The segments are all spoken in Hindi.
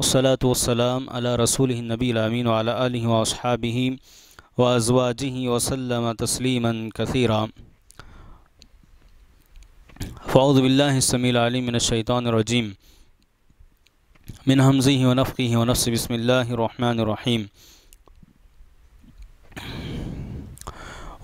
वसलात वसलाम अला रसूल नबी आमीन वाली वसहाबी व अजवाजी वसलम तस्लीमा कसीरा फ़ौज़बिल्लासमीमिनशैतरजीम मिन हमज़ी वनफ़ी वनफ़ बसमीम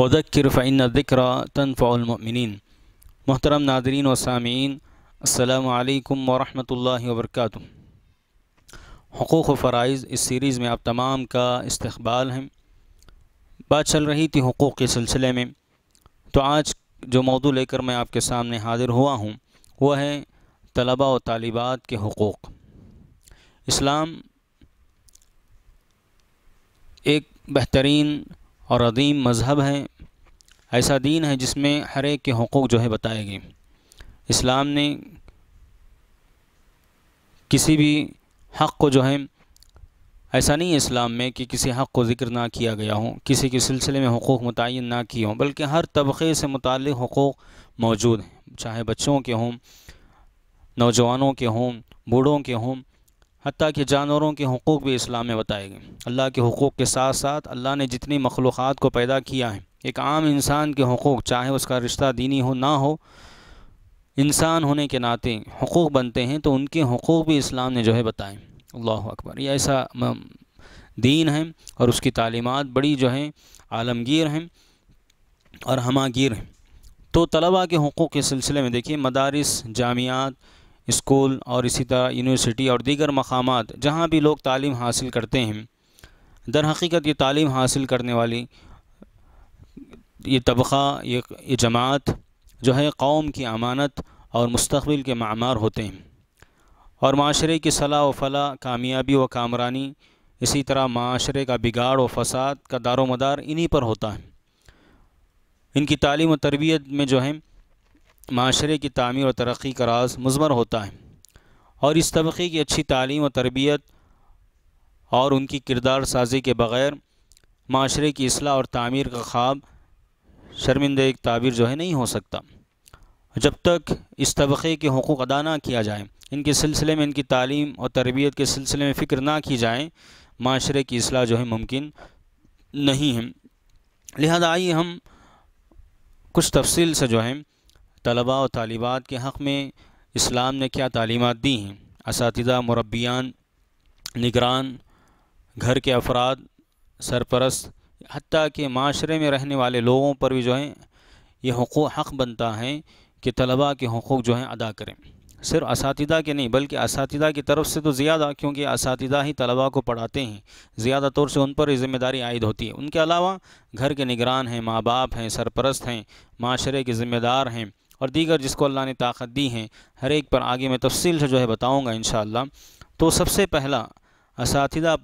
वदक्र फ़ैन दिक्रा तनफ़ामिन मोहतरम नादरीन व सामीन अल्लाम वर्का हकूक़ फ़रज़ इस सीरीज़ में आप तमाम का इस्तबाल हैं बात चल रही थी हकूक़ के सिलसिले में तो आज जो मौदू लेकर मैं आपके सामने हाज़िर हुआ हूँ वह है तलबा व तालिबात के हकूक़ इस्लाम एक बेहतरीन और अदीम मज़हब है ऐसा दीन है जिसमें हर एक के हकूक़ जो है बताए गए इस्लाम ने किसी भी हक़ को जो है ऐसा नहीं है इस्लाम में कि किसी हक़ को ज़िक्र ना किया गया हो किसी के सिलसिले में हकूक़ मुतन ना किए हों बल्कि हर तबक़े से मुतल हकूक़ मौजूद हैं चाहे बच्चों के हों नौजवानों के हों बूढ़ों के हों हती कि जानवरों के हकूक़ भी इस्लाम में बताए गए अल्लाह के हकूक़ के साथ साथ अल्लाह ने जितनी मखलूक़ात को पैदा किया है एक आम इंसान के हकूक़ चाहे उसका रिश्ता दीनी हो ना हो इंसान होने के नाते हकूक़ बनते हैं तो उनके हकूक़ भी इस्लाम ने जो है बताए अल्लाह अकबर ये ऐसा दीन है और उसकी तालीमत बड़ी जो है आलमगीर हैं और हमागीर हैं तो तलबा के हकूक़ के सिलसिले में देखिए मदारस जामियात स्कूल और इसी तरह यूनिवर्सिटी और दीगर मकाम जहाँ भी लोग तालीम हासिल करते हैं दर हकीकत ये तालीम हासिल करने वाली ये तबक़ा ये ये जमात जो है कौम की अमानत और मुस्तबिल के मामार होते हैं और माशरे की सलाह व फलाह कामयाबी व कामरानी इसी तरह माशरे का बिगाड़ व फसाद का दारो मदार इन्हीं पर होता है इनकी तालीम व तरबियत में जो है माशरे की तमीर और तरक्की का राज मजमर होता है और इस तबक़े की अच्छी तालीम व तरबियत और उनकी किरदार साजी के बग़ैर माशरे की असलाह और तमीर का ख्वाब शर्मिंदा एक ताबीर जो है नहीं हो सकता जब तक इस तबक़े के हकूक़ अदा ना किया जाए इनके सिलसिले में इनकी तालीम और तरबियत के सिलसिले में फ़िक्र ना की जाए माशरे की असलाह जो है मुमकिन नहीं है लिहाजा आइए हम कुछ तफसील से जो है तलबा और तालिबात के हक़ में इस्लाम ने क्या तालीमत दी हैं इस मरबियान निगरान घर के अफराद सरपरस्त हती कि माशरे में रहने वाले लोगों पर भी जो है ये हकूक़ हक़ बनता है कि तलबा के हकूक़ जो हैं अदा करें सिर्फ इस के नहीं बल्कि इसातदा की तरफ से तो ज़्यादा क्योंकि इसातदा ही तलबा को पढ़ाते हैं ज़्यादा तौर से उन पर ज़िम्मेदारी आयद होती है उनके अलावा घर के निगरान हैं माँ बाप हैं सरपरस्त हैं माशरे के ज़िम्मेदार हैं और दीगर जिसको अल्लाह ने ताकत दी है हर एक पर आगे मैं तफसील से जो है बताऊँगा इन तो सबसे पहला इस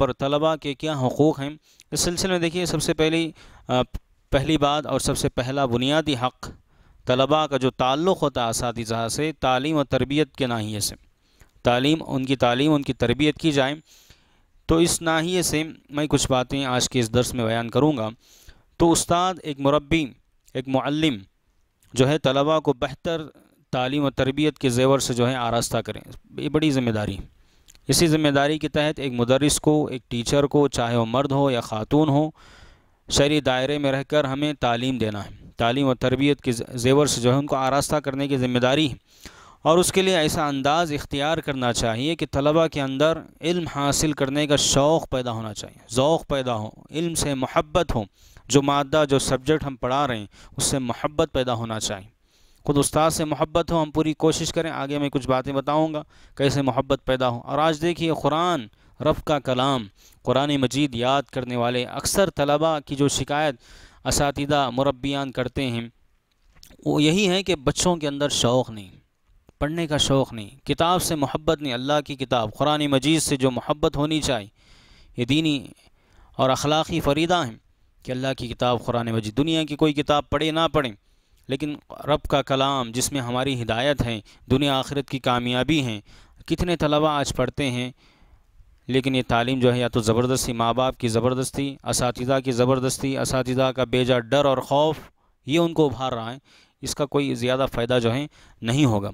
पर तलबा के क्या हकूक़ हैं इस सिलसिले में देखिए सबसे पहली पहली बात और सबसे पहला बुनियादी हक़ तलबा का जो ताल्लुक़ होता है इस से तालीम और तरबियत के नाहिए से तालीम उनकी तालीम उनकी तरबियत की जाए तो इस नाहिए से मैं कुछ बातें आज के इस दर्स में बयान करूँगा तो उस्ताद एक मुरबी एक मल्लम जो है तलबा को बेहतर तालीम और तरबियत के जेवर से जो है आरास्ता करें ये बड़ी ज़िम्मेदारी है इसी ज़िम्मेदारी के तहत एक मदरस को एक टीचर को चाहे वो मर्द हो या ख़ातून हो शहरी दायरे में रहकर हमें तालीम देना है तालीम और तरबियत के जेवर से जो है उनको आरास्ता करने की ज़िम्मेदारी है और उसके लिए ऐसा अंदाज़ इख्तियार करना चाहिए कि तलबा के अंदर इल्म हासिल करने का शौक़ पैदा होना चाहिए ओक़ पैदा हो इल्म से मोहब्बत हो जो मादा जो सब्जेक्ट हम पढ़ा रहे हैं उससे मोहब्बत पैदा होना चाहिए खुद उस्ताद से मोहब्बत हो हम पूरी कोशिश करें आगे मैं कुछ बातें बताऊँगा कैसे मोहब्बत पैदा हो और आज देखिए कुरान रब का कलाम कुरान मजीद याद करने वाले अक्सर तलबा की जो शिकायत इस मुरबियान करते हैं वो यही है कि बच्चों के अंदर शौक़ नहीं पढ़ने का शौक़ नहीं किताब से मोहब्बत नहीं अल्लाह की किताब कुरान मजीद से जो मोहब्बत होनी चाहिए ये दीनी और अखलाक़ी फरीदा हैं कि अल्लाह की किताब कुरान मजीद दुनिया की कोई किताब पढ़े ना पढ़ें लेकिन रब का कलाम जिसमें हमारी हिदायत है दुनिया आखिरत की कामयाबी हैं कितने तलबा आज पढ़ते हैं लेकिन ये तालीम जो है या तो ज़बरदस्ती माँ बाप की ज़बरदस्ती इस की ज़बरदस्ती इस का बेजा डर और खौफ ये उनको उभार रहा है इसका कोई ज़्यादा फ़ायदा जो है नहीं होगा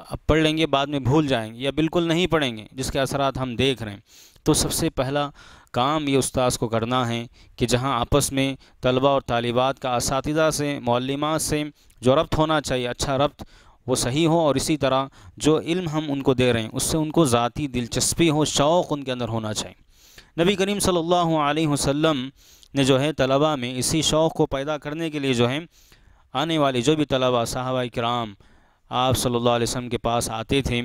अब पढ़ लेंगे बाद में भूल जाएंगे या बिल्कुल नहीं पढ़ेंगे जिसके असरात हम देख रहे हैं तो सबसे पहला काम ये उस्ताद को करना है कि जहाँ आपस में तलबा और तालिबात का इस से मौलिमा से जो रब्त होना चाहिए अच्छा रब्त वो सही हो और इसी तरह जो इल्म हम उनको दे रहे हैं उससे उनको ज़ाती दिलचस्पी हो शौक़ उनके अंदर होना चाहिए नबी करीम सल्लल्लाहु अलैहि वसल्लम ने जो है तलबा में इसी शौक़ को पैदा करने के लिए जो है आने वाले जो भी तलबा साहबा कराम आप सल्ला वसम के पास आते थे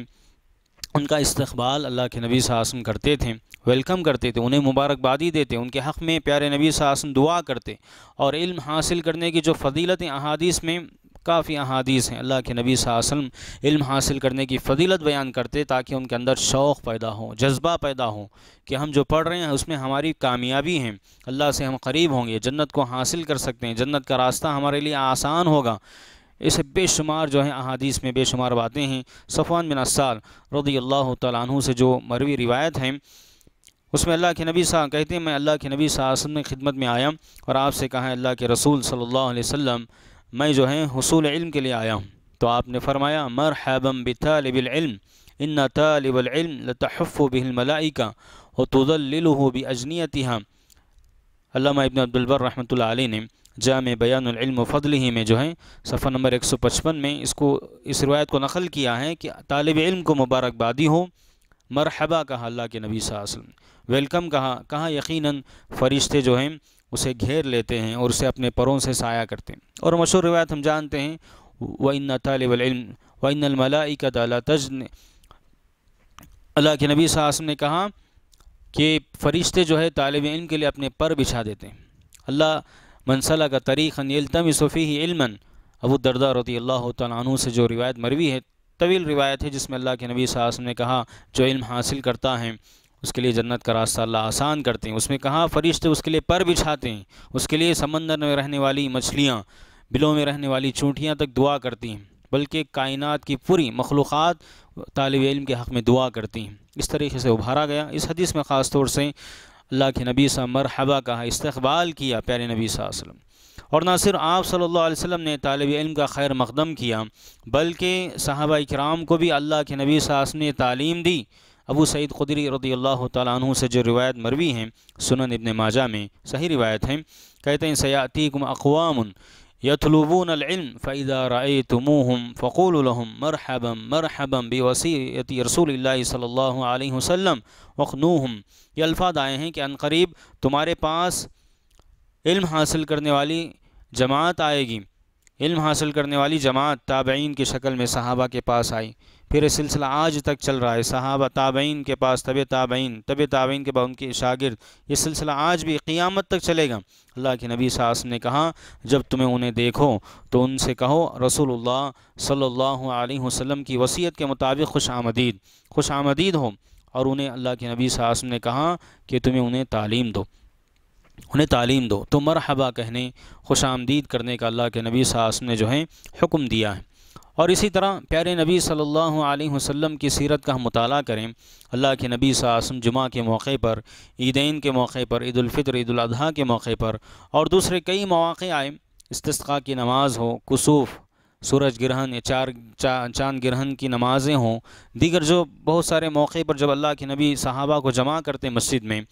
उनका इस्तबाल अल्लाह के नबी सासम करते थे वेलकम करते थे उन्हें मुबारकबादी देते उनके हक़ में प्यारे नबी सासम दुआ करते और इल्म हासिल करने की जो फजीलत अहादीस में काफ़ी अहादीस हैं अल्लाह के नबी सासम इल्म हासिल करने की फजीलत बयान करते ताकि उनके अंदर शौक़ पैदा हो जज्बा पैदा हो कि हम जो पढ़ रहे हैं उसमें हमारी कामयाबी है अल्लाह से हम करीब होंगे जन्नत को हासिल कर सकते हैं जन्नत का रास्ता हमारे लिए आसान होगा ऐसे बेशुमार जो हैं अहादीस में बेशुमार बातें हैं सफ़ान बिन असाल रदी अल्लाह तु से जो मरवी रिवायत हैं उसमें अल्लाह के नबी सा कहते हैं मैं अल्लाह के नबी साहब में खिदमत में आया और आपसे कहा अल्लाह के रसूल सल्लल्लाहु अलैहि वसल्लम मैं जो है हसूल इल्म के लिए आया हूँ तो आपने फरमाया मर हैबम बिलम इन तालब लतफ़ बिलमलाइका और तोदल बजनीतिहा अल्लामा इबन अब्दुलबर रहमत ने जाम बयानम फ़ल ही में जो है सफ़र नंबर एक सौ पचपन में इसको इस रवायत को नकल किया है कि तालब इल्म को मुबारकबादी हो मरहबा कहा अल्लाह के नबी वसल्लम वेलकम कहा कहाँ यकीन फ़रिश्ते जो हैं उसे घेर लेते हैं और उसे अपने परों से साया करते हैं और मशहूर रवायत हम जानते हैं वन इन वन व तला तज ने अल्लाह के नबी सासम ने कहा कि फ़रिश्ते जो है तालब इल्म के लिए अपने पर बिछा देते हैं अल्लाह मनसला का तरीक़न यलतम सफ़ी इलमन अबू दरदा रती अल्लाह तु से जो रिवायत मरवी है तवील रिवायत है जिसमें अल्लाह के नबी साहब ने कहा जो इल्म हासिल करता है उसके लिए जन्नत का रास्ता अल्लाह आसान करते हैं उसमें कहा फ़रिश्ते उसके लिए पर बिछाते हैं उसके लिए समंदर में रहने वाली मछलियाँ बिलों में रहने वाली चूंटियाँ तक दुआ करती हैं बल्कि कायनात की पूरी मखलूक़ात तालब इल्म के हक़ में दुआ करती हैं इस तरीके से उभारा गया इस हदीस में ख़ास तौर से अल्लाह के नबी सा मरहबा कहा इस्तबाल किया प्यारे नबी वसल्लम और ना सिर्फ आप सल्लल्लाहु अलैहि वसल्लम ने तालब इल्म का खैर मकदम किया बल्कि साहबा कराम को भी अल्लाह के नबी सास ने तालीम दी अबू सईद खुदरी रदी अल्लाह तु से जो रिवायत मरवी हैं सुनन इब्ने माजा में सही रिवायत हैं कहते हैं सयातीकुम अकवाम यतलबून अलम फ़ैदा राय तुम फ़क़ूलहम मरहबा मरहबा बेवसीत रसूल सल्ला वसम वखनूहम ये अल्फाद आए हैं कि अनकरीब तुम्हारे पास इल्म हासिल करने वाली जमात आएगी इल्म हासिल करने वाली जमात ताबीन की शक्ल में सहाबा के पास आई फिर ये सिलसिला आज तक चल रहा है सहाबा ताबईन के पास तब ताबईन तब ताबईन के बाद उनके शागिर्द ये सिलसिला आज भी क़ियामत तक चलेगा अल्लाह के नबी सास ने कहा जब तुम्हें उन्हें देखो तो उनसे कहो रसोल्ला सल्लल्लाहु अलैहि वसल्लम की वसीयत के मुताबिक खुश आमदीद खुश आमदीद हो और उन्हें अल्लाह के नबी सास ने कहा कि तुम्हें उन्हें तालीम दो उन्हें तालीम दो तो मरहबा कहने खुश आमदीद करने का अल्लाह के नबी सास ने जो है हुक्म दिया है और इसी तरह प्यारे नबी सल्लल्लाहु अलैहि वसल्लम की सीरत का हम मुताल करें अल्लाह के नबी सासम जुमा के मौके पर ईदैन के मौके पर ईदालफ़ितर ईदाजी के मौके पर और दूसरे कई मौाक़े आए इसका की नमाज हो कसूफ़ सूरज ग्रहण या चार चा, चांद ग्रहण की नमाज़ें हों दीगर जो बहुत सारे मौके पर जब अल्लाह के नबी साहबा को जमा करते मस्जिद में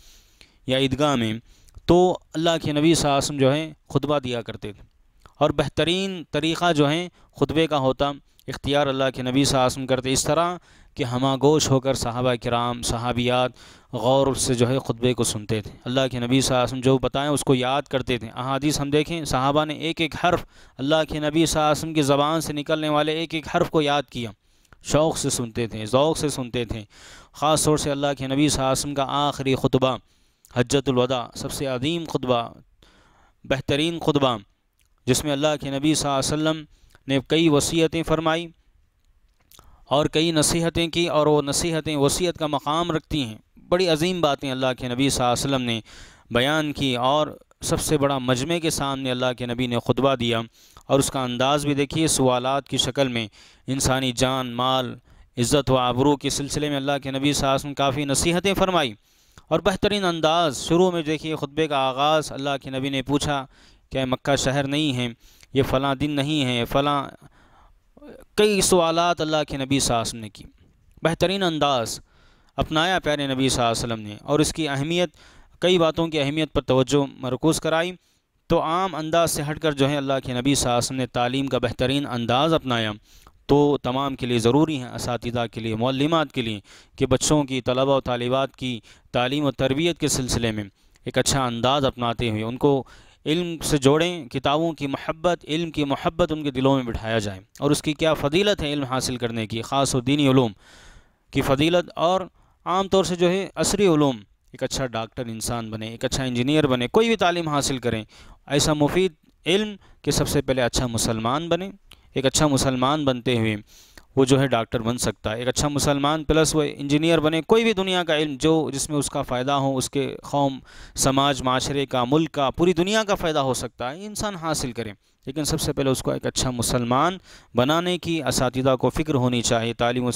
या ईदगाह में तो अल्लाह के नबी सासम जो है खुतबा दिया करते थे और बेहतरीन तरीक़ा जो है खुतबे का होता इख्तियार अल्लाह के नबी सासम करते इस तरह कि हमागोश होकर साहबा कराम सहाबियात गौर से जो है खुतबे को सुनते थे अल्लाह के नबी सासम जो बताएं उसको याद करते थे अहादीस हम देखें साहबा ने एक एक हर्फ अल्लाह के नबी सासम की ज़बान से निकलने वाले एक एक हर्फ को याद किया शौक़ से सुनते थे ओक़ से सुनते थे ख़ास तौर से अल्लाह के नबी सासम का आखिरी खुतबा हजरतलवा सबसे अदीम खुतबा बेहतरीन खुतबा जिसमें अल्लाह के नबी वसल्लम ने कई वसीयतें फरमाई और कई नसीहतें की और वो नसीहतें वसीयत का मकाम रखती हैं बड़ी अजीम बातें अल्लाह के नबी वसल्लम ने बयान की और सबसे बड़ा मजमे के सामने अल्लाह के नबी ने खुतबा दिया और उसका अंदाज़ भी देखिए सवालत की शक्ल में इंसानी जान माल इज़्ज़त व आबरू के सिलसिले में अल्लाह के नबी वसम काफ़ी नसीहतें फरमाई और बेहतरीन अंदाज़ शुरू में देखिए खुतबे का आगाज़ अल्लाह के नबी ने पूछा क्या मक्का शहर नहीं है ये फ़लाँ दिन नहीं है फ़लाँ कई सवाल अल्लाह के नबी वसम ने की बेहतरीन अंदाज अपनाया प्यारे नबी वसम ने और इसकी अहमियत कई बातों की अहमियत पर तोज्जो मरकूज़ कराई तो आम अंदाज से हट कर जो है अल्लाह के नबी वसम ने तालीम का बेहतरीन अंदाज़ अपनाया तो तमाम के लिए ज़रूरी हैं इस के लिए मौलमात के लिए कि बच्चों की तलबा और तालिबात की तालीम और तरबियत के सिलसिले में एक अच्छा अंदाज़ अपनाते हुए उनको इल्म से जोड़ें किताबों की महब्बत इल्म की महब्बत उनके दिलों में बिठाया जाए और उसकी क्या फ़दीलत है इल्म हासिल करने की ख़ास व दीनी ूम की फ़दीलत और आम तौर से जो है असरी ूम एक अच्छा डॉक्टर इंसान बने एक अच्छा इंजीनियर बने कोई भी तालीम हासिल करें ऐसा मुफीद इल्म के सबसे पहले अच्छा मुसलमान बने एक अच्छा मुसलमान बनते हुए वो जो है डॉक्टर बन सकता है एक अच्छा मुसलमान प्लस वो इंजीनियर बने कोई भी दुनिया का इल्म जो जिसमें उसका फ़ायदा हो उसके कौम समाज माशरे का मुल्क का पूरी दुनिया का फ़ायदा हो सकता है इंसान हासिल करें लेकिन सबसे पहले उसको एक अच्छा मुसलमान बनाने की इस को फ़िक्र होनी चाहिए तालीम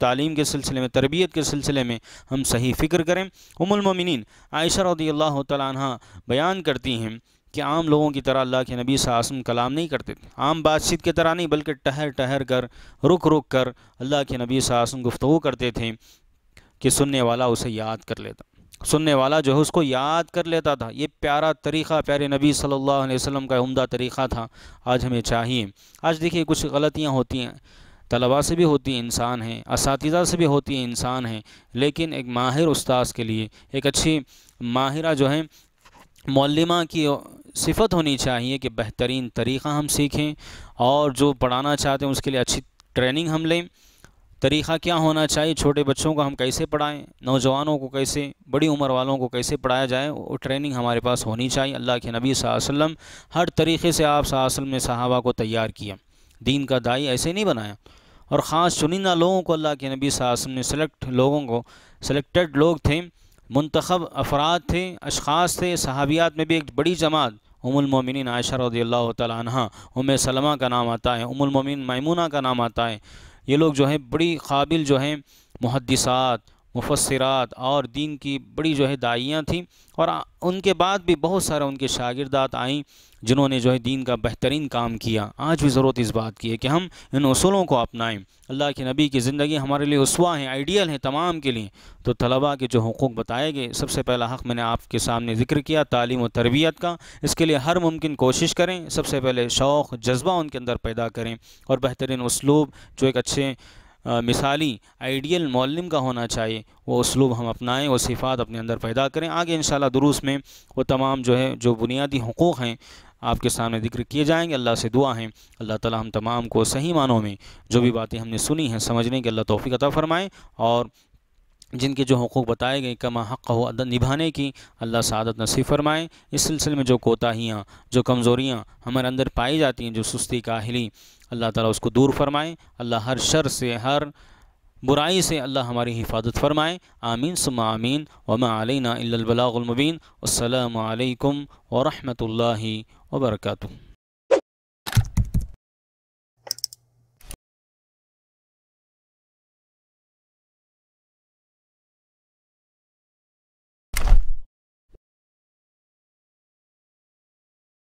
तालीम के सिलसिले में तरबियत के सिलसिले में हम सही फ़िक्र करें उमुलमिन आयशा रदी अल्लाह तह बयान करती हैं कि आम लोगों की तरह अल्लाह के नबी सासम कलाम नहीं करते थे आम बातचीत की तरह नहीं बल्कि टहर टहर कर रुक रुक कर अल्लाह के नबी सासम गुफ्तु करते थे कि सुनने वाला उसे याद कर लेता सुनने वाला जो है उसको याद कर लेता था ये प्यारा तरीक़ा प्यारे नबी सल्लल्लाहु अलैहि वसल्लम का उमदा तरीक़ा था आज हमें चाहिए आज देखिए कुछ गलतियाँ होती हैं तलबा से भी होती हैं इंसान हैं इस से भी होती हैं इंसान हैं लेकिन एक माहिर उस्ताद के लिए एक अच्छी माहिरा जो है मौलमा की सिफत होनी चाहिए कि बेहतरीन तरीक़ा हम सीखें और जो पढ़ाना चाहते हैं उसके लिए अच्छी ट्रेनिंग हम लें तरीक़ा क्या होना चाहिए छोटे बच्चों को हम कैसे पढ़ाएं नौजवानों को कैसे बड़ी उम्र वालों को कैसे पढ़ाया जाए वो ट्रेनिंग हमारे पास होनी चाहिए अल्लाह के नबी वसल्लम हर तरीक़े से आप वसल्लम ने सहाबा को तैयार किया दीन का दाई ऐसे नहीं बनाया और ख़ास चुनिंदा लोगों को अल्लाह के नबी वसल्लम ने सेलेक्ट लोगों को सेलेक्टेड लोग थे मंतखब अफराद थे अशास थे सहाबियात में भी एक बड़ी जमात उमुलमिन आयशा रदी अल्लाह उम सलमा का नाम आता है उमुलमिन मैमूना का नाम आता है ये लोग जो है बड़ी काबिल जो हैं मुहदसात मुफसरात और दीन की बड़ी जो है दाइयाँ थीं और उनके बाद भी बहुत सारा उनके शागिरदात आईं जिन्होंने जो है दीन का बेहतरीन काम किया आज भी ज़रूरत इस बात की है कि हम इन असूलों को अपनाएं अल्लाह के नबी की ज़िंदगी हमारे लिए उसवा है आइडियल हैं तमाम के लिए तो तलबा के जो हकूक़ बताए गए सबसे पहला हक़ मैंने आपके सामने ज़िक्र किया तालीम और तरबियत का इसके लिए हर मुमकिन कोशिश करें सबसे पहले शौक़ जज्बा उनके अंदर पैदा करें और बेहतरीन उसलूब जो एक अच्छे आ, मिसाली आइडियल मौलम का होना चाहिए वो उसलूब हम अपनाएं और सिफात अपने अंदर पैदा करें आगे इन दुरूस में वो तमाम जो है जो बुनियादी हकूक़ हैं आपके सामने जिक्र किए जाएंगे अल्लाह से दुआ हैं अल्लाह ताला हम तमाम को सही मानों में जो भी बातें हमने सुनी हैं समझने के अल्लाह तोफ़ी अता फ़रमाएँ और जिनके जो हकूक़ बताए गए कमा हक़ हो निभाने की अल्लाह सदत नसीब फ़रमाएँ इस सिलसिले में जो कोताहियाँ जो कमज़ोरियाँ हमारे अंदर पाई जाती हैं जो सुस्ती काहली अल्लाह ताला उसको दूर फ़रमाएँ अल्लाह हर शर से हर बुराई से अल्लाह हमारी हिफाजत फरमाए आमीन सुमा आमीन वमालना अल्लाबलामबीन असलकम वरहमल वर्का